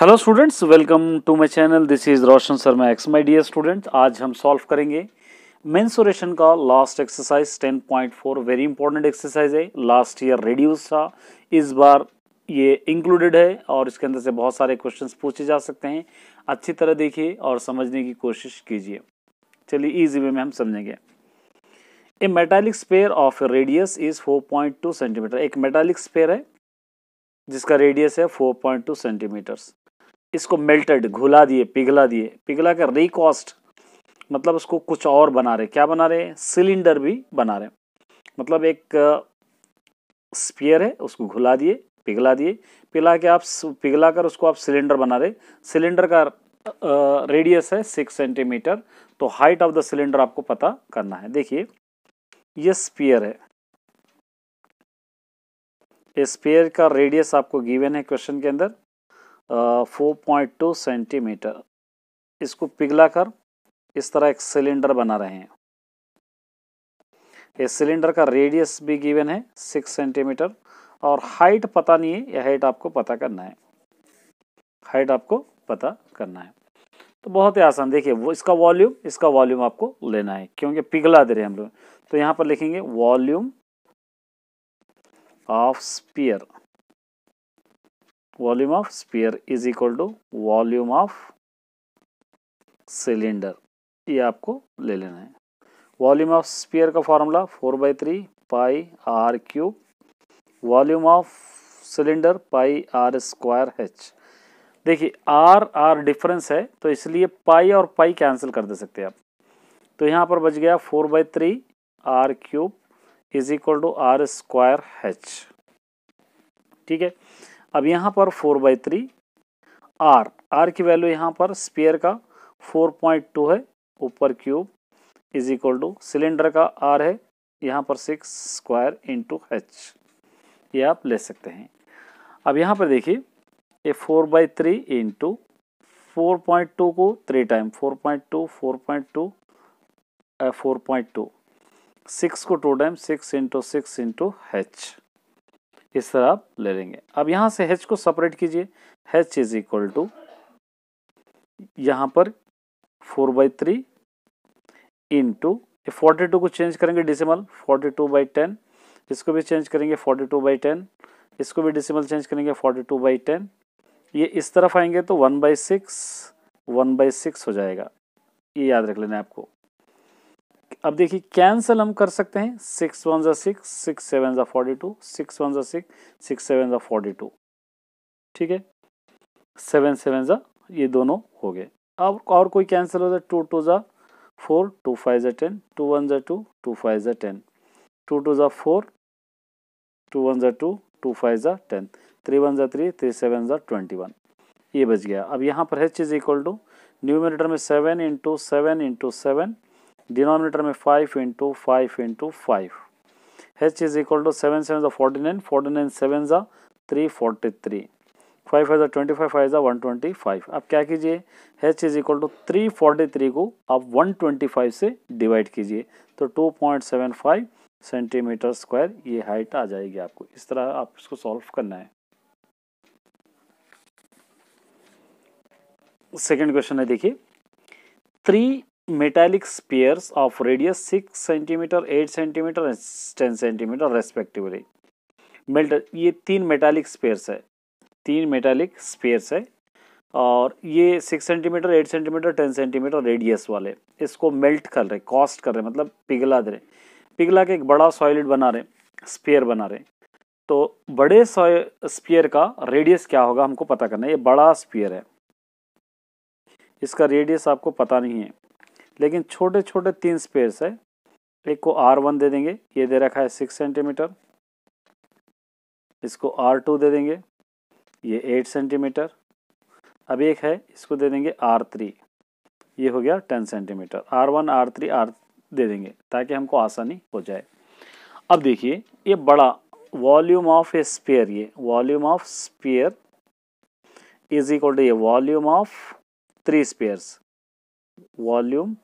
Hello students welcome to my channel this is Roshan Sharma x my dear students आज हम solve करेंगे mensuration का last exercise 10.4 very important exercise है last year reduce था इस बार ये इंक्लूडेड है और इसके अंदर से बहुत सारे क्वेश्चंस पूछे जा सकते हैं अच्छी तरह देखिए और समझने की कोशिश कीजिए चलिए ईजी वे में हम समझेंगे a metallic sphere of radius is four centimetre एक मेटालिक स्पेयर है जिसका रेडियस है 4.2 सेंटीमीटर्स इसको मेल्टेड घुला दिए पिघला दिए पिघला कर रिकॉस्ट मतलब उसको कुछ और बना रहे क्या बना रहे सिलेंडर भी बना रहे मतलब एक स्पियर है उसको घुला दिए पिघला दिए पिघला के आप पिघला कर उसको आप सिलेंडर बना रहे सिलेंडर का रेडियस है सिक्स सेंटीमीटर तो हाइट ऑफ द सिलेंडर आपको पता करना है देखिए ये स्पियर है स्पेयर का रेडियस आपको गिवन है क्वेश्चन के अंदर फोर पॉइंट टू सेंटीमीटर इसको पिघला कर इस तरह एक सिलेंडर बना रहे हैं ये सिलेंडर का रेडियस भी गिवन है सिक्स सेंटीमीटर और हाइट पता नहीं है यह हाइट आपको पता करना है हाइट आपको पता करना है तो बहुत ही आसान देखिए वो इसका वॉल्यूम इसका वॉल्यूम आपको लेना है क्योंकि पिघला दे रहे हैं हम लोग तो यहाँ पर लिखेंगे volume of sphere volume of sphere is equal to volume of cylinder ये आपको ले लेना है वॉल्यूम ऑफ स्पीयर का formula four by three pi r cube volume of cylinder pi are square h देखिए आर आर डिफरेंस है तो इसलिए पाई और पाई कैंसिल कर दे सकते हैं आप तो यहाँ पर बच गया four by three r cube is equal to r square h ठीक है अब यहाँ पर four by three r r की वैल्यू यहाँ पर स्पेयर का फोर पॉइंट टू है ऊपर cube is equal to cylinder का आर है यहाँ पर सिक्स स्क्वायर इंटू एच ये आप ले सकते हैं अब यहाँ पर देखिए ये four by three into four point two को three time four point two four point two four point two six को two time six into six into h इस तरह आप ले लेंगे अब यहाँ से हेच को सेपरेट कीजिए हेच इज इक्वल टू यहाँ पर four by three into forty two को चेंज करेंगे decimal forty two by ten इसको भी चेंज करेंगे फोर्टी टू बाई टेन इसको भी डिसिमल चेंज करेंगे फोर्टी टू बाई टेन ये इस तरफ आएंगे तो one by six one by six हो जाएगा ये याद रख लेना आपको अब देखिए कैंसिल हम कर सकते हैं सिक्स वन जो सिक्स सिक्स सेवन जो फोर्टी टू सिक्स वन जो सिक्स सिक्स सेवन जो फोर्टी टू ठीक है सेवन सेवन जो ये दोनों हो गए अब और कोई कैंसिल हो जाए टू टू जो फोर टू फाइव जो टेन टू वन जो टू टू फाइव जो टेन टू टू जो फोर टू वन जो टू टू फाइव जो टेन थ्री वन जो थ्री थ्री सेवन जो ट्वेंटी वन ये बच गया अब यहाँ पर है चीज़ इक्वल टू न्यूमिनेटर में seven into seven into seven denominator में five into five into five h is equal to seven seven ज़ा forty nine forty nine seven ज़ा three forty three five five ज़ा ट्वेंटी फाइव फाइव ज़ा one twenty five आप क्या कीजिए h is equal to three forty three को आप one twenty five से डिवाइड कीजिए तो two point seven five centimetre square ये हाइट आ जाएगी आपको इस तरह आप इसको सॉल्व करना है सेकेंड क्वेश्चन है देखिए three metallic spheres of radius 6 centimetre 8 centimetre ten centimetre respectively melt ये तीन मेटालिक स्पेयर्स है तीन मेटालिक स्पेयर्स है और ये six centimetre eight centimetre ten centimetre radius वाले इसको मेल्ट कर रहे कॉस्ट कर रहे मतलब पिघला दे रहे पिघला के एक बड़ा सॉयलिड बना रहे स्पेयर बना रहे तो बड़े स्पेयर का रेडियस क्या होगा हमको पता करना है ये बड़ा स्पेयर है इसका रेडियस आपको पता नहीं है लेकिन छोटे छोटे तीन स्पेस है एक को आर वन दे देंगे ये दे रखा है सिक्स सेंटीमीटर इसको आर टू दे देंगे ये एट सेंटीमीटर अब एक है इसको दे देंगे आर थ्री ये हो गया ten centimetre r one r three r दे देंगे ताकि हमको आसानी हो जाए अब देखिए ये बड़ा वॉल्यूम ऑफ ए स्पेयर ये volume of sphere is equal to ये volume of three spheres volume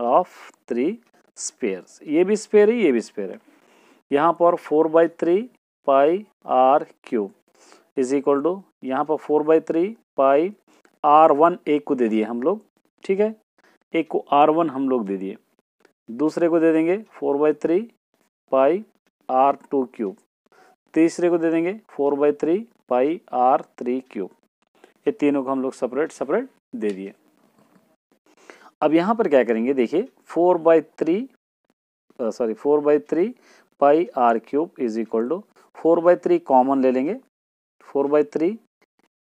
of three sphere ये भी स्पेयर है ये भी स्पेयर है यहाँ पर four by three pi r cube is equal to यहाँ पर four by three pi r one एक को दे दिए हम लोग ठीक है एक को आर वन हम लोग दे दिए दूसरे को दे देंगे four by three pi r two cube तीसरे को दे देंगे four by three pi r three cube ये तीनों को हम लोग सेपरेट सेपरेट दे दिए अब यहाँ पर क्या करेंगे देखिए four by three sorry four by three pi r cube is equal to four by three common ले लेंगे four by three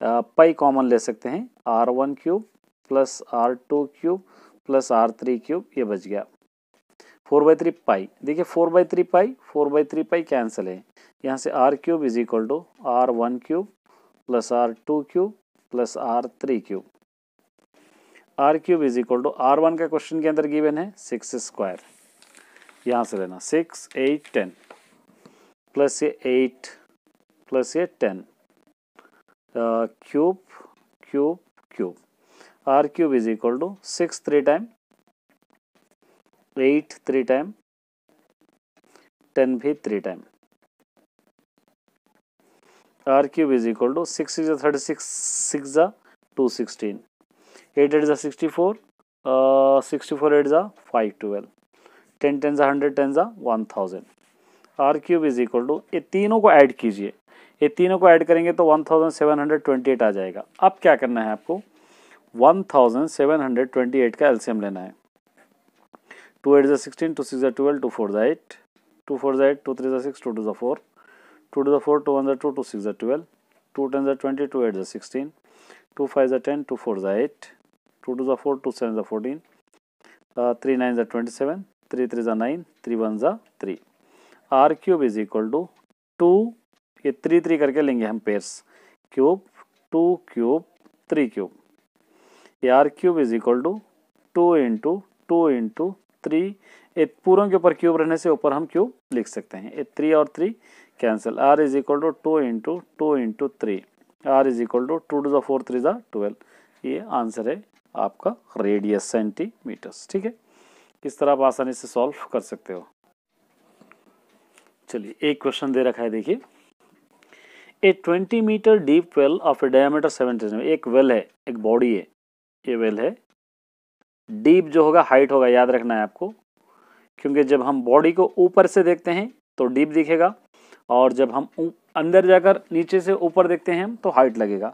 pi common ले सकते हैं r one cube plus r two cube plus r three cube ये बच गया four by three pi देखिए four by three pi four by three pi cancel है यहाँ से r cube is equal to r one cube plus r two cube plus r three cube r cube is equal to r one का question के अंदर given है six square यहाँ से लेना सिक्स एट टेन प्लस ये eight plus ये ten cube cube cube r cube is equal to six three time eight three time ten भी three time r cube is equal to six is thirty six six two sixteen eight eight जा sixty four sixty four eight जा five twelve ten ten जा hundred ten जा one thousand r cube is equal to ये तीनों को add कीजिए ये तीनों को ऐड करेंगे तो one thousand seven hundred twenty eight आ जाएगा अब क्या करना है आपको one thousand seven hundred twenty eight का एल्सियम लेना है टू एट ज़ा सिक्सटीन टू सिक्स ज़ा ट्वेल्व टू फोर ज़ा एट टू फोर ज़ा एट टू थ्री ज़ा सिक्स टू टू ज़ा फोर टू टू ज़ा फोर टू वन ज़ा टू टू सिक्स ज़ा ट्वेल्व टू टेन ज़ा ट्वेंटी टू एट ज़ा सिक्सटीन टू फाइव ज़ा टेन टू फोर ज़ा eight 2 2s are 4, 2 7s are 14, uh, 3 9s are 27, 3 3s are 9, 3 1s are 3. r cube is equal to 2 ये 3 3 करके लेंगे हम pairs cube 2 cube 3 cube ये r cube is equal to 2 into 2 into 3 ये पूरों के ऊपर cube रहने से ऊपर हम क्यूब लिख सकते हैं ये थ्री और three cancel r is equal to two into two into three r is equal to two two ज़ा फोर थ्री ज़ा 12 ये आंसर है आपका रेडियस सेंटीमीटर्स ठीक है किस तरह आप आसानी से सॉल्व कर सकते हो चलिए एक क्वेश्चन दे रखा है देखिए a twenty metre deep well of a diameter seventy एक वेल है एक बॉडी है ये वेल है डीप जो होगा हाइट होगा याद रखना है आपको क्योंकि जब हम बॉडी को ऊपर से देखते हैं तो डीप दिखेगा और जब हम अंदर जाकर नीचे से ऊपर देखते हैं हम तो हाइट लगेगा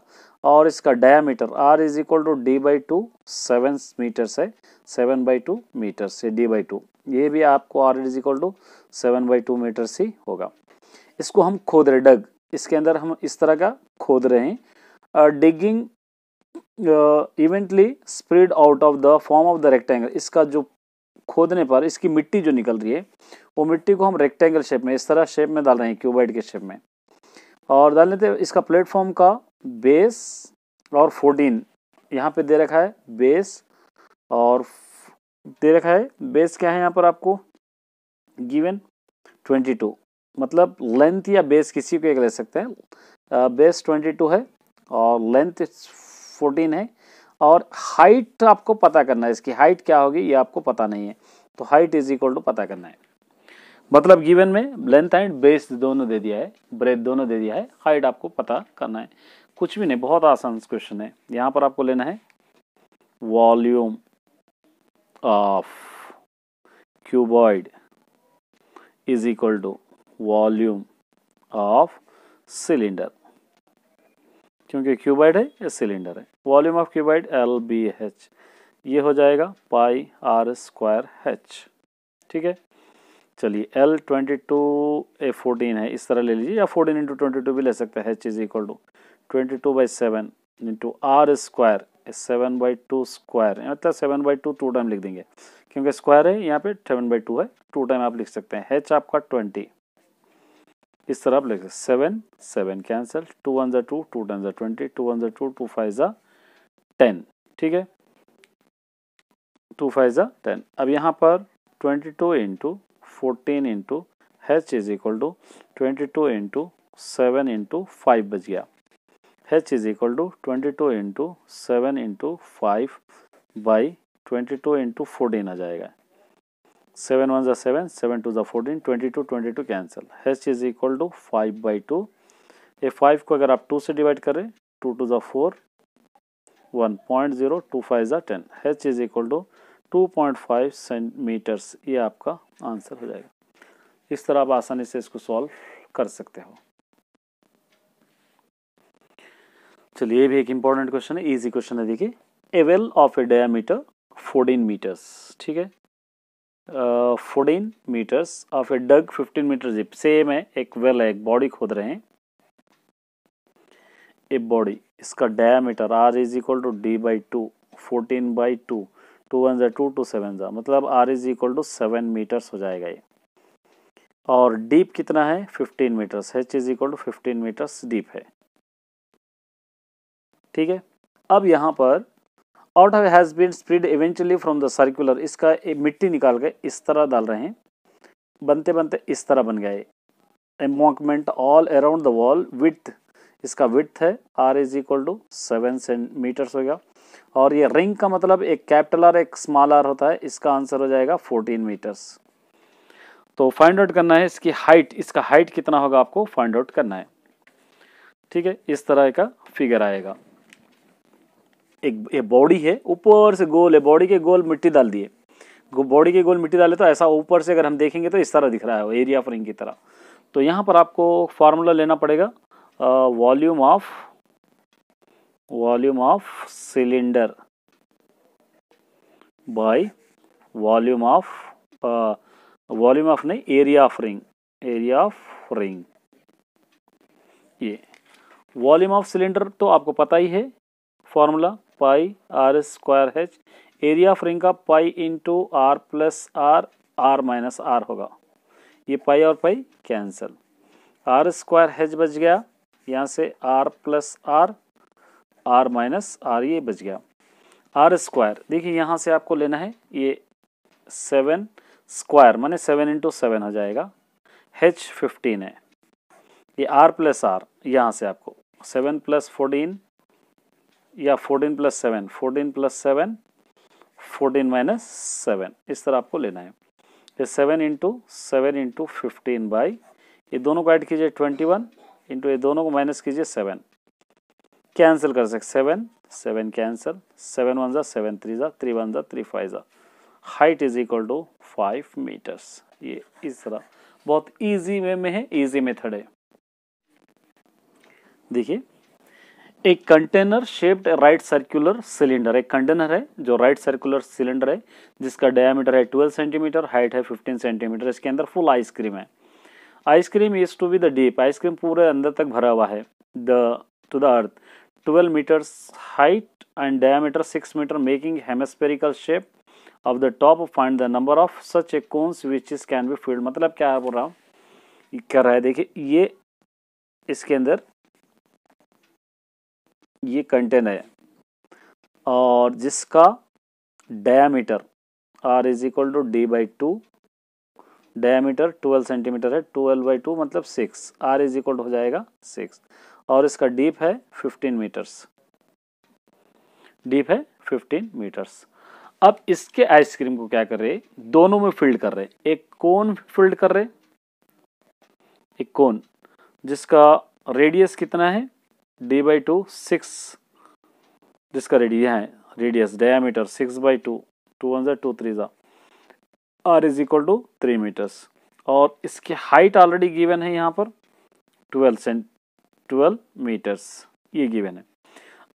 और इसका diameter are is equal to D by two seven metres से, है seven by two metres d by two ये भी आपको r is equal to seven by two metre से होगा इसको हम खोद रहे डग इसके अंदर हम इस तरह का खोद रहे हैं digging evenly spread out of the form of the rectangle इसका जो खोदने पर इसकी मिट्टी जो निकल रही है वो मिट्टी को हम रेक्टेंगल शेप में इस तरह शेप में डाल रहे हैं क्यूबाइड के शेप में और डाल लेते इसका प्लेटफॉर्म का बेस और फोर्टीन यहाँ पे दे रखा है बेस और दे रखा है बेस क्या है यहाँ पर आपको गिवन ट्वेंटी टू मतलब लेंथ या बेस किसी को एक ले सकते हैं बेस ट्वेंटी टू है और लेंथ फोर्टीन है और हाइट आपको पता करना है इसकी हाइट क्या होगी ये आपको पता नहीं है तो हाइट इज इक्वल टू पता करना है मतलब गिवन में लेंथ एंड बेस दोनों दे दिया है ब्रेथ दोनों दे दिया है हाइट आपको पता करना है कुछ भी नहीं बहुत आसान क्वेश्चन है यहाँ पर आपको लेना है volume of cuboid is equal to volume of cylinder क्योंकि क्यूबाइड है या सिलेंडर है volume of cuboid l B h ये हो जाएगा पाई आर स्क्वायर एच ठीक है चलिए l twenty two a fourteen है इस तरह ले लीजिए या फोर्टीन इंटू ट्वेंटी टू भी ले सकते हैं h is equal to twenty two by seven into are square seven by two square मतलब seven by two two time लिख देंगे क्योंकि स्क्वायर है यहाँ पे सेवन बाई टू है टू टाइम आप लिख सकते हैं एच आपका ट्वेंटी इस तरह आप लिख सकते seven seven cancel two one ज़ा टू टू टाइम ज़ा ट्वेंटी टू वन ज़ा टू टू फाइव ज़ा टेन ठीक है टू फाइव ज़ा टेन अब यहाँ पर twenty two into fourteen into h is equal to twenty two into seven into five बच गया h is equal to twenty two into seven into five by twenty two into fourteen आ जाएगा seven one ज़ा seven seven two ज़ा fourteen twenty two twenty two cancel h is equal to five by two ये five को अगर आप two से divide करें टू टू ज़ा four one point zero two five ज़ा ten h is equal to 2.5 centimetres ये आपका आंसर हो जाएगा इस तरह आप आसानी से इसको सॉल्व कर सकते हो चलिए ये भी एक इंपॉर्टेंट क्वेश्चन है इजी क्वेश्चन है देखिए a well of a diameter fourteen metres ठीक है fourteen metres of a dug fifteen metre deep same है एक वेल है एक बॉडी खोद रहे हैं ए बॉडी इसका diameter r is equal to D by two fourteen by two two one जै टू टू सेवन ज़ा मतलब r is equal to seven metres हो जाएगा ये और डीप कितना है fifteen metres h is equal to fifteen metres deep है ठीक है अब यहाँ पर out of has been spread eventually from the circular इसका मिट्टी निकाल के इस तरह डाल रहे हैं बनते बनते इस तरह बन गए embankment all around the wall width इसका विथ है r is equal to seven metres हो गया और ये रिंग का मतलब एक कैपिटल आर एक स्मॉल आर होता है इसका आंसर हो जाएगा फोर्टीन मीटर्स तो फाइंड आउट करना है इसकी हाइट इसका हाइट कितना होगा आपको फाइंड आउट करना है ठीक है इस तरह का फिगर आएगा एक ये बॉडी है ऊपर से गोल है बॉडी के गोल मिट्टी डाल दिए बॉडी के गोल मिट्टी डाले तो ऐसा ऊपर से अगर हम देखेंगे तो इस तरह दिख रहा है एरिया ऑफ रिंग की तरह तो यहाँ पर आपको फार्मूला लेना पड़ेगा volume uh, of volume of cylinder by volume of uh, volume of नहीं area of ring area of ring ये वॉल्यूम ऑफ सिलेंडर तो आपको पता ही है formula pi are square H area of ring का pi into R plus R R minus R होगा ये पाई और pi cancel R square H बच गया यहाँ से R plus R R minus R ये बच गया आर स्क्वायर देखिए यहाँ से आपको लेना है ये सेवन स्क्वायर माने सेवन इंटू सेवन हो जाएगा एच फिफ्टीन है ये आर प्लस आर यहाँ से आपको सेवन प्लस फोर्टीन या fourteen plus seven fourteen plus seven fourteen minus seven इस तरह आपको लेना है ये seven into seven into fifteen by ये दोनों को ऐड कीजिए ट्वेंटी वन इंटू ये दोनों को माइनस कीजिए सेवन कैंसिल कर सकते seven seven cancel seven one ज़ा सेवन थ्री ज़ा थ्री वन ज़ा थ्री फाइव ज़ा height is equal to five metres ये इस तरह बहुत इजी वे में है इजी मेथड है देखिए एक container shaped right circular cylinder एक कंटेनर है जो राइट सर्कुलर सिलेंडर है जिसका डायमीटर है 12 सेंटीमीटर हाइट है 15 सेंटीमीटर इसके अंदर फुल आइसक्रीम है ice cream is to be the deep ice cream पूरे अंदर तक भरा हुआ है the to the earth 12 meters height and diameter 6 meter making hemispherical shape of the top find the number of such a cones which is can be filled मतलब क्या बोल रहा हूँ कर रहा है देखिए ये इसके अंदर ये कंटेन है और जिसका diameter are is equal to D by two diameter twelve centimetre है ट्वेल्व बाई टू मतलब सिक्स आर इज इक्वल हो जाएगा सिक्स और इसका डीप है 15 मीटर्स डीप है 15 मीटर्स अब इसके आइसक्रीम को क्या कर रहे दोनों में फील्ड कर रहे एक कोन फील्ड कर रहे एक कोन जिसका रेडियस कितना है डी बाई टू सिक्स जिसका रेडियस है radius diameter six by two two one ज़ा टू थ्री ज़ा R is equal to three metres और इसकी हाइट ऑलरेडी गिवन है यहाँ पर ट्वेल्व सेंट ट्वेल्व मीटर्स ये गिवन है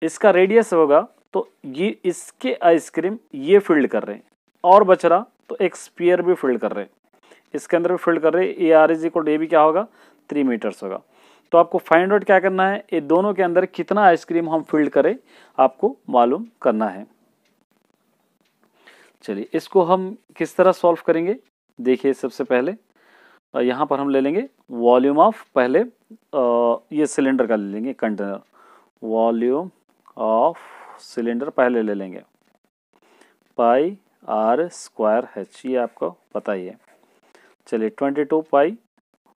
इसका रेडियस होगा तो ये इसके आइसक्रीम ये फील्ड कर रहे हैं और बच रहा तो एक स्पीयर भी फील्ड कर रहे हैं इसके अंदर भी फील्ड कर रहे हैं A R is equal A भी क्या होगा थ्री मीटर्स होगा तो आपको फाइंड आउट क्या करना है ये दोनों के अंदर कितना आइसक्रीम हम फील्ड करें आपको मालूम करना है चलिए इसको हम किस तरह सॉल्व करेंगे देखिए सबसे पहले तो यहाँ पर हम ले लेंगे वॉल्यूम ऑफ पहले आ, ये सिलेंडर का ले लेंगे कंटेनर वॉल्यूम ऑफ सिलेंडर पहले ले लेंगे पाई आर स्क्वायर एच ये आपको पता ही है चलिए twenty two pi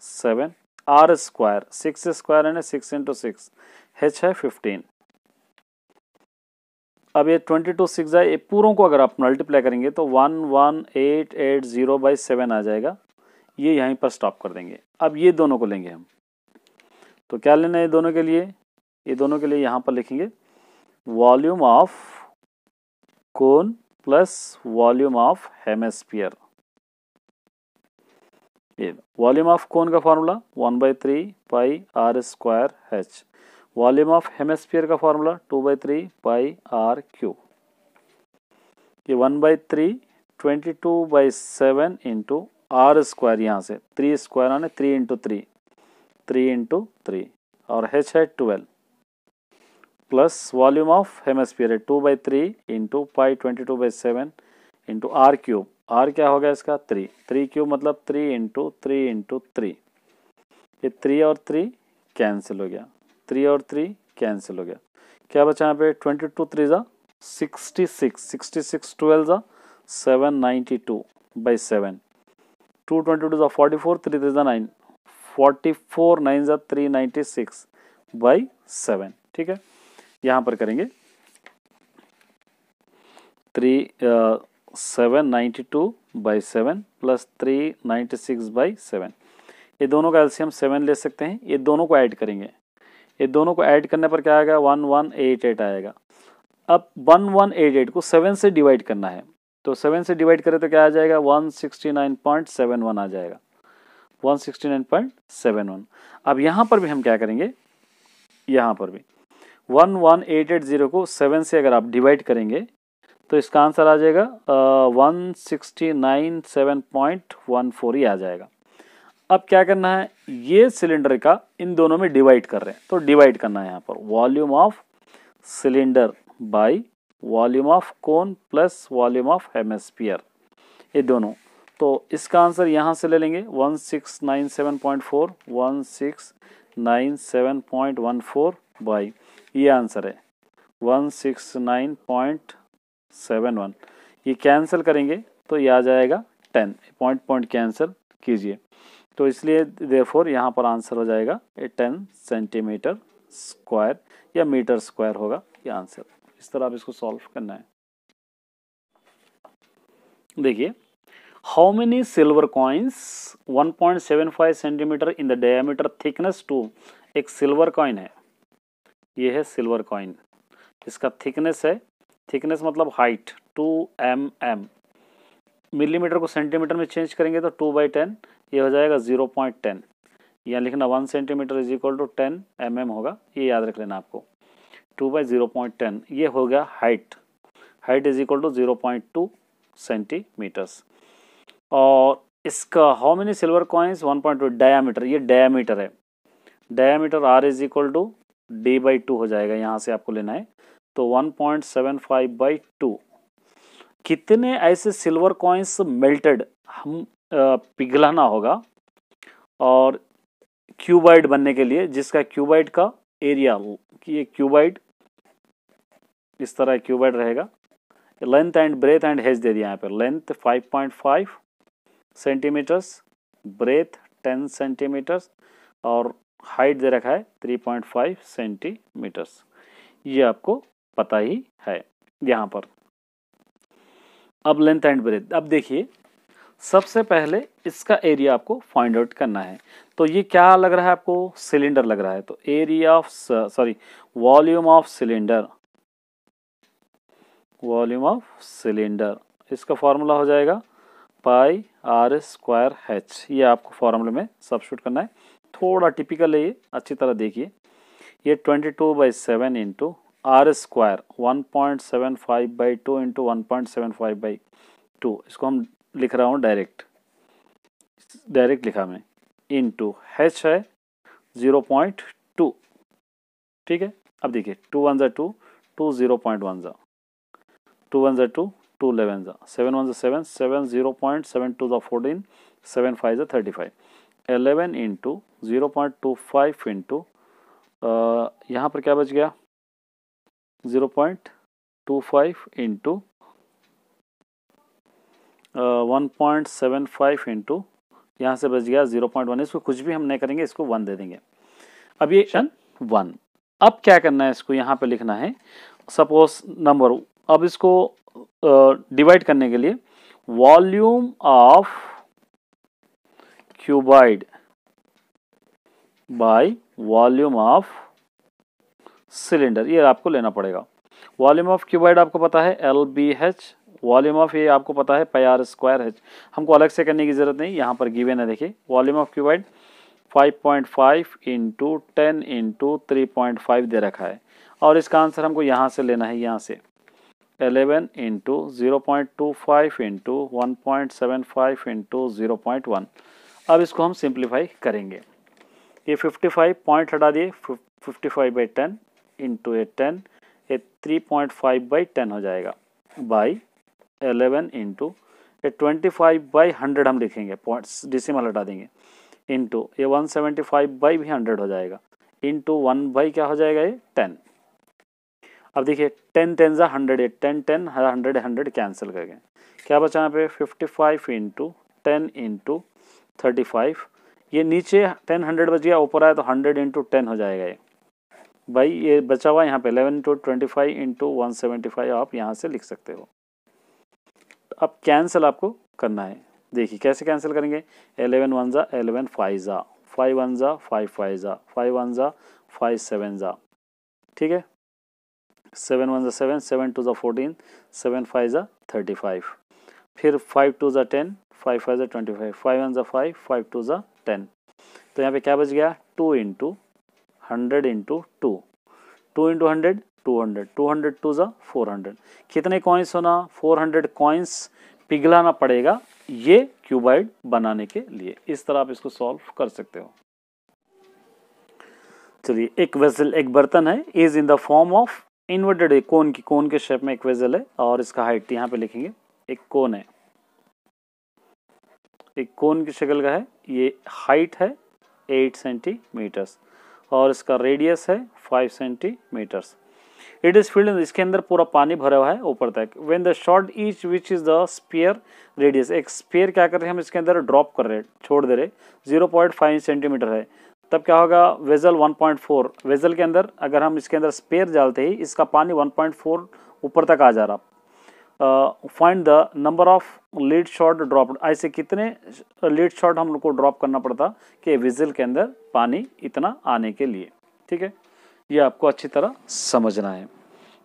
seven R square six square यानी सिक्स इंटू सिक्स एच है फिफ्टीन अब ये ट्वेंटी टू सिक्स है ये पूरों को अगर आप मल्टीप्लाई करेंगे तो one one eight eight zero by seven आ जाएगा ये यहीं पर स्टॉप कर देंगे अब ये दोनों को लेंगे हम तो क्या लेना है दोनों के लिए ये दोनों के लिए यहाँ पर लिखेंगे volume of cone plus volume of hemisphere ये वॉल्यूम ऑफ कोन का formula one by three pi are square H volume of hemisphere का formula two by three pi R cube ये one by three twenty two by seven into are square यहाँ से three square आने three into three three into three और H है twelve plus volume of hemisphere है two by three into pi twenty two by seven into are cube R क्या होगा इसका three three cube मतलब three into three into three ये three और three cancel हो गया थ्री मतलब और थ्री कैंसिल हो गया क्या बचा यहाँ पे ट्वेंटी टू थ्री ज़ा sixty six sixty six twelve ज़ा seven ninety two by seven two twenty two जो फोर्टी फोर थ्री थ्री जो नाइन फोर्टी फोर नाइन जो three ninety six by seven ठीक है यहाँ पर करेंगे three seven ninety two by seven plus three ninety six by seven ये दोनों का एल्सियम सेवन ले सकते हैं ये दोनों को ऐड करेंगे ये दोनों को ऐड करने पर क्या आएगा वन वन एट एट आएगा अब वन वन एट एट को सेवन से डिवाइड करना है तो सेवन से डिवाइड करें तो क्या आ जाएगा one sixty nine point seven one आ जाएगा one sixty nine point seven one अब यहाँ पर भी हम क्या करेंगे यहाँ पर भी one one eight eight zero को सेवन से अगर आप डिवाइड करेंगे तो इसका आंसर आ जाएगा one sixty nine seven point one four ही आ जाएगा अब क्या करना है ये सिलेंडर का इन दोनों में डिवाइड कर रहे हैं तो डिवाइड करना है यहाँ पर volume of cylinder by volume of cone plus volume of hemisphere ये दोनों तो इसका आंसर यहाँ से ले लेंगे one six nine seven point four one six nine seven point one four by ये आंसर है one six nine point seven one ये कैंसिल करेंगे तो ये आ जाएगा टेन पॉइंट पॉइंट कैंसिल कीजिए तो इसलिए फोर यहाँ पर आंसर हो जाएगा टेन सेंटीमीटर स्क्वायर या मीटर स्क्वायर होगा ये आंसर इस तरह आप इसको सॉल्व करना है देखिए how many silver coins 1.75 centimetre in the diameter thickness two एक सिल्वर कॉइन है यह है सिल्वर कॉइन इसका थिकनेस है थिकनेस मतलब height two M M millimetre को सेंटीमीटर में चेंज करेंगे तो टू बाई टेन ये हो जाएगा जीरो पॉइंट टेन यहाँ लिखना one centimetre is equal to ten M M होगा ये याद रख लेना आपको two by zero point ten ये हो गया height height is equal to zero point two centimetres और इसका how many silver coins one point two diameter ये डायामीटर है diameter are is equal to D by two हो जाएगा यहाँ से आपको लेना है तो one point seven five by to कितने ऐसे सिल्वर कॉइन्स मेल्टेड हम पिघलाना होगा और क्यूबाइड बनने के लिए जिसका क्यूबाइड का एरिया कि ये क्यूबाइड इस तरह क्यूबेड रहेगा length and breadth and height दे दिया यहाँ पर लेंथ 5.5 सेंटीमीटर्स ब्रेथ 10 सेंटीमीटर्स और हाइट दे रखा है 3.5 सेंटीमीटर्स ये आपको पता ही है यहाँ पर अब लेंथ एंड ब्रेथ अब देखिए सबसे पहले इसका एरिया आपको फाइंड आउट करना है तो ये क्या लग रहा है आपको सिलेंडर लग रहा है तो area of sorry volume of cylinder volume of cylinder इसका फॉर्मूला हो जाएगा पाई आर स्क्वायर एच ये आपको फॉर्मूले में सब्सिट्यूट करना है थोड़ा टिपिकल है ये अच्छी तरह देखिए ये twenty two by seven into are square one point seven five by two into one point seven five by two इसको हम लिख रहा हूँ डायरेक्ट डायरेक्ट लिखा मैं इंटू एच है ज़ीरो पॉइंट टू ठीक है अब देखिए टू वन ज़ा two two zero point one ज़ा टू वन ज़ा टू टू इलेवन ज़ा सेवन वन ज़ा seven seven zero point seven two ज़ा फोर्टीन सेवन फाइव ज़ा thirty five eleven into zero point two five into यहाँ पर क्या बच गया zero point two five into one point seven five into यहाँ से बच गया ज़ीरो पॉइंट वन इसको कुछ भी हम नहीं करेंगे इसको वन दे देंगे अब ये वन अब क्या करना है इसको यहाँ पे लिखना है सपोज नंबर अब इसको डिवाइड uh, करने के लिए volume of cuboid by volume of cylinder ये आपको लेना पड़ेगा वॉल्यूम ऑफ क्यूबाइड आपको पता है L B H volume of ये आपको पता है पाई आर स्क्वायर एच हमको अलग से करने की ज़रूरत नहीं यहाँ पर गिवेन है देखिए volume of cuboid 5.5 into ten into three point five दे रखा है और इसका आंसर हमको यहाँ से लेना है यहाँ से 11 into 0 0.25 into 1.75 into 0.1 अब इसको हम सिंप्लीफाई करेंगे ये 55 पॉइंट हटा दिए 55 five by ten into a ten a three point five by ten हो जाएगा by eleven into a twenty five by hundred हम लिखेंगे पॉइंट्स डिसिमल हटा देंगे इंटू ये वन सेवेंटी फाइव बाई भी हंड्रेड हो जाएगा इंटू वन बाई क्या हो जाएगा ये टेन अब देखिए टेन टेन ज़ा hundred eight ten ten hundred hundred cancel कर गए क्या बचा यहाँ पे fifty five into ten into thirty five ये नीचे टेन हंड्रेड बच गया ऊपर आया तो हंड्रेड इंटू टेन हो जाएगा ये भाई ये बचा हुआ यहाँ पे eleven into twenty five into one seventy five आप यहाँ से लिख सकते हो अब कैंसिल आपको करना है देखिए कैसे कैंसिल करेंगे एलेवन वन ज़ा एलेवन फाइव ज़ा फाइव वन ज़ा फाइव फाइव ज़ा फाइव वन ज़ा फाइव सेवन ज़ा ठीक है सेवन वन ज़ा सेवन सेवन टू ज़ा फोर्टीन सेवन फाइव ज़ा थर्टी फाइव फिर फाइव टू ज़ा टेन फाइव फाइव ज़ा ट्वेंटी फाइव फाइव वन ज़ा फाइव फाइव टू ज़ा टेन तो यहाँ पे क्या बच गया two into hundred into two two into hundred two hundred two hundred two ज़ा फोर हंड्रेड कितने कॉइन्स होना फोर हंड्रेड कॉइन्स पिघलाना पड़ेगा ये क्यूबाइड बनाने के लिए इस तरह आप इसको सॉल्व कर सकते हो चलिए एक वेसल एक बर्तन है is in the form of inverted है कोन की कोन के शेप में एक वेजल है और इसका हाइट यहाँ पे लिखेंगे एक कोन है एक कोन की शक्ल का है ये हाइट है एट सेंटीमीटर्स और इसका रेडियस है five centimetres it is filled इसके अंदर पूरा पानी भरा हुआ है ऊपर तक when the short each which is the sphere radius एक स्पेयर क्या कर रहे हैं हम इसके अंदर ड्रॉप कर रहे हैं छोड़ दे रहे जीरो पॉइंट फाइव सेंटीमीटर है तब क्या होगा वेजल 1.4 वेजल के अंदर अगर हम इसके अंदर स्पेयर डालते ही इसका पानी 1.4 ऊपर तक आ जा रहा find the number of lead shot drop ऐसे कितने लीड शॉट हम लोग को ड्रॉप करना पड़ता कि वेजल के अंदर पानी इतना आने के लिए ठीक है ये आपको अच्छी तरह समझना है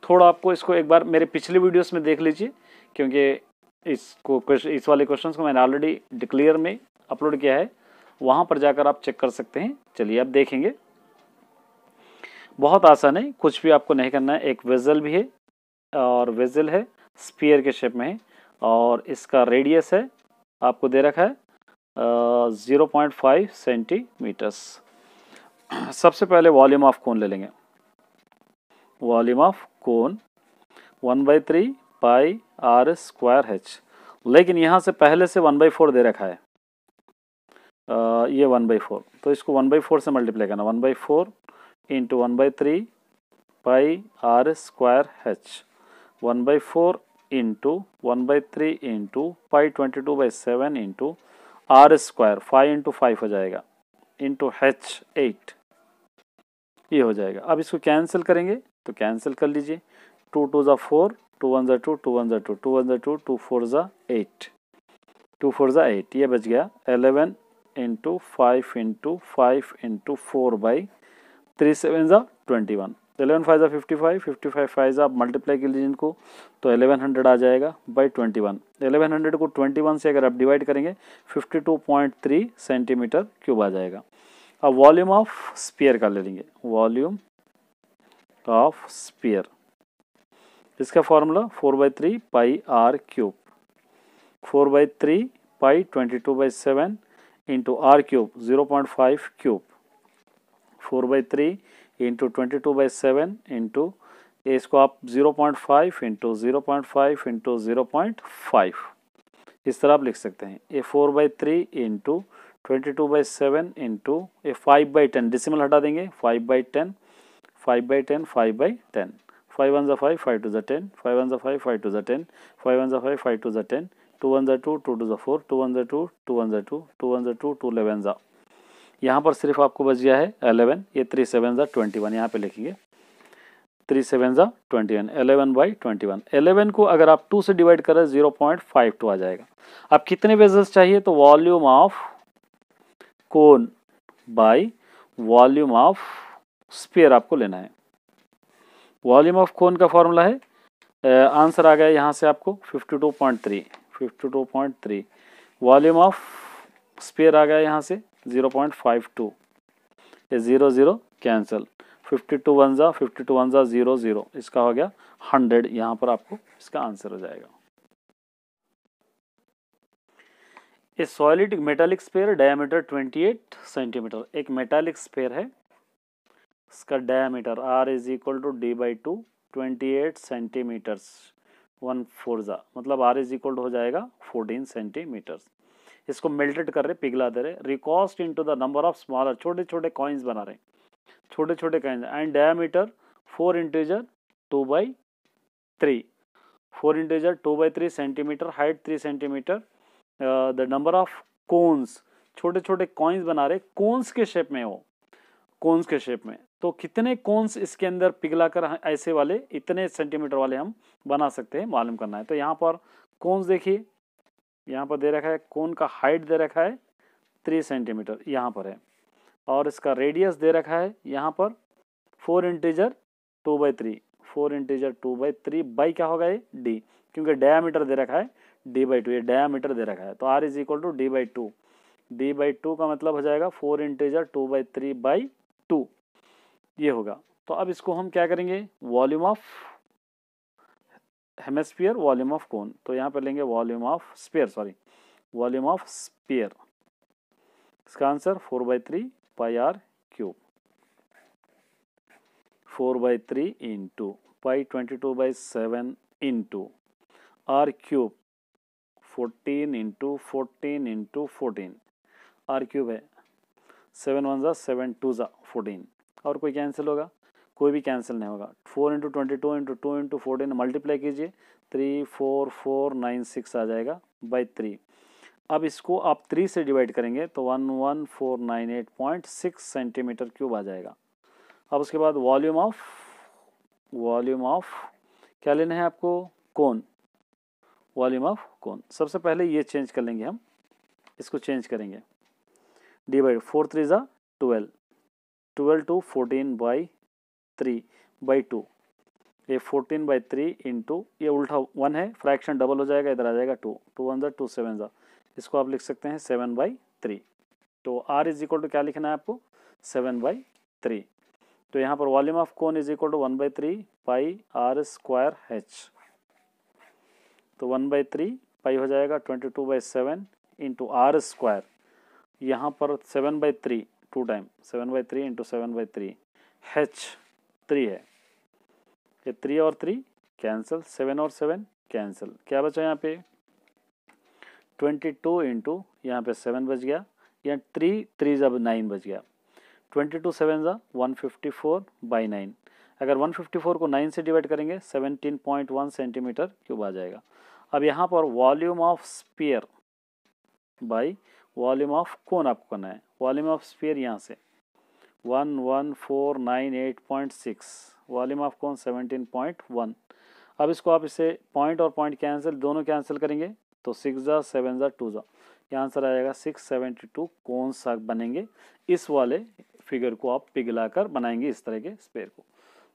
थोड़ा आपको इसको एक बार मेरे पिछले वीडियोस में देख लीजिए क्योंकि इसको इस वाले क्वेश्चंस को मैंने ऑलरेडी डिक्लेयर में अपलोड किया है वहां पर जाकर आप चेक कर सकते हैं चलिए आप देखेंगे बहुत आसान है कुछ भी आपको नहीं करना है एक वेजल भी है और वेजल है स्पीयर के शेप में है और इसका रेडियस है आपको दे रखा है ज़ीरो पॉइंट फाइव सेंटीमीटर्स सबसे पहले वॉल्यूम ऑफ कोन ले लेंगे volume of cone one by three pi are square H लेकिन यहाँ से पहले से वन बाई फोर दे रखा है Uh, ये वन बाई फोर तो इसको वन बाई फोर से मल्टीप्लाई करना one by four into one by three pi are square H one by four into one by three into pi twenty two by seven into are square five into five हो जाएगा into H eight ये हो जाएगा अब इसको cancel करेंगे तो cancel कर लीजिए टू टू ज़ा फोर टू वन ज़ा टू टू वन ज़ा टू टू वन ज़ा टू टू फोर ज़ा एट टू फोर ज़ा एट ये बच गया eleven into five into five into four by three seven ज़ा ट्वेंटी वन एलेवन फाइव ज़ा fifty five fifty five five ज़ा मल्टीप्लाई के लिए इनको तो एलेवन हंड्रेड आ जाएगा by twenty one eleven hundred को ट्वेंटी वन से अगर आप डिवाइड करेंगे fifty two point three centimetre cube आ जाएगा अब वॉल्यूम ऑफ स्पीयर का ले लेंगे वॉल्यूम ऑफ स्पीयर इसका formula four by three pi r cube four by three pi twenty two by seven into are cube zero point five cube four by three into twenty two by seven into इसको आप zero point five into zero point five into zero point five इस तरह आप लिख सकते हैं a four by three into twenty two by seven into a five by ten decimal हटा देंगे five by ten five by ten five by ten five one जो five five two जो टेन फाइव वन ज़ा five five two जो ten five one ज़ा five five two ज़ा ten two one ज़ा two two two ज़ा four two one ज़ा two two one ज़ा टू टू वन ज़ा टू टू इलेवन ज़ा यहाँ पर सिर्फ आपको बच गया है एलेवन ये थ्री सेवन ज़ा ट्वेंटी वन यहाँ पर लिखेंगे थ्री सेवन ज़ा twenty one eleven by twenty one eleven को अगर आप टू से डिवाइड करें जीरो पॉइंट फाइव टू आ जाएगा आप कितने बेजल्स चाहिए तो volume of cone by volume of sphere आपको लेना है वॉल्यूम ऑफ कोन का फॉर्मूला है आंसर आ गया यहाँ से आपको fifty two point three fifty two point three volume of sphere आ गया यहाँ से ज़ीरो पॉइंट फाइव टू ये zero zero cancel fifty two one ज़ा फिफ्टी टू वन ज़ा ज़ीरो ज़ीरो इसका हो गया हंड्रेड यहाँ पर आपको इसका आंसर हो जाएगा a solid metallic sphere diameter 28 centimetre एक मेटालिक स्पेयर है इसका diameter r is equal to D by two twenty eight centimetres one फोरजा मतलब आर इज इक्वल हो जाएगा फोर्टीन सेंटीमीटर्स इसको मेल्टेड कर रहे पिघला दे रहे recast into the number of smaller छोटे छोटे कॉइन्स बना रहे छोटे छोटे coins and metre four integer two by three four integer two by three centimetre height three centimetre the number of cones छोटे छोटे कॉइन्स बना रहे कोन्स के शेप में हो कोन्स के शेप में तो कितने कोन्स इसके अंदर पिघला कर ऐसे वाले इतने सेंटीमीटर वाले हम बना सकते हैं मालूम करना है तो यहाँ पर कोन्स देखिए यहाँ पर दे रखा है कोन का हाइट दे रखा है थ्री सेंटीमीटर यहाँ पर है और इसका रेडियस दे रखा है यहाँ पर four integer two by three four integer two by three by क्या होगा ये डी क्योंकि डायामीटर दे रखा है डी बाई टू ये डायामीटर दे रखा है तो r is equal to D by two D by two का मतलब हो जाएगा four integer two by three by two ये होगा तो अब इसको हम क्या करेंगे volume of hemisphere volume of cone तो यहाँ पर लेंगे volume of sphere sorry volume of sphere इसका answer four by three pi r cube four by three into pi twenty two by seven into are cube fourteen into fourteen into fourteen r cube है seven one ज़ा seven two ज़ा fourteen और कोई cancel होगा कोई भी cancel नहीं होगा four into twenty two into two into fourteen multiply कीजिए three four four nine six आ जाएगा बाई थ्री अब इसको आप थ्री से डिवाइड करेंगे तो one one four nine eight point six centimetre cube आ जाएगा अब उसके बाद वॉल्यूम ऑफ वॉल्यूम ऑफ क्या लेना है आपको कौन वॉल्यूम ऑफ कौन सबसे पहले ये चेंज कर लेंगे हम इसको चेंज करेंगे डिवाइड फोर थ्री ज़ा twelve twelve two fourteen by three by two ये फोर्टीन बाई थ्री इंटू ये उल्टा वन है फ्रैक्शन डबल हो जाएगा इधर आ जाएगा टू टू वन जो टू सेवन ज़ा इसको आप लिख सकते हैं सेवन बाई थ्री तो आर इज इक्वल टू क्या लिखना है आपको सेवन बाई थ्री तो यहाँ पर volume of cone is equal to one by three pi are square h तो वन बाई थ्री पाई हो जाएगा twenty two by seven into are square यहाँ पर seven by three two time seven by three into seven by three h three है ये three और three cancel seven और seven cancel क्या बचा यहाँ पे ट्वेंटी टू इंटू यहाँ पे सेवन बच गया या थ्री थ्री जब नाइन बच गया ट्वेंटी टू सेवन जब one fifty four by nine अगर वन फिफ्टी फोर को नाइन से डिवाइड करेंगे seventeen point one centimetre cube आ जाएगा अब यहाँ पर volume of sphere by volume of cone आपको करना है वॉल्यूम ऑफ स्फीयर यहाँ से one one four nine eight point six volume of cone seventeen point one अब इसको आप इसे पॉइंट और पॉइंट कैंसिल दोनों कैंसिल करेंगे तो सिक्स ज़ा सेवन ज़ा टू ज़ा ये आंसर आ जाएगा सिक्स सेवेंटी टू कौन सा बनेंगे इस वाले फिगर को आप पिघला कर बनाएंगे इस तरह के स्पेयर को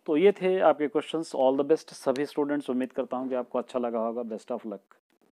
तो ये थे आपके क्वेश्चंस ऑल द बेस्ट सभी स्टूडेंट्स उम्मीद करता हूँ कि आपको अच्छा लगा होगा बेस्ट ऑफ लक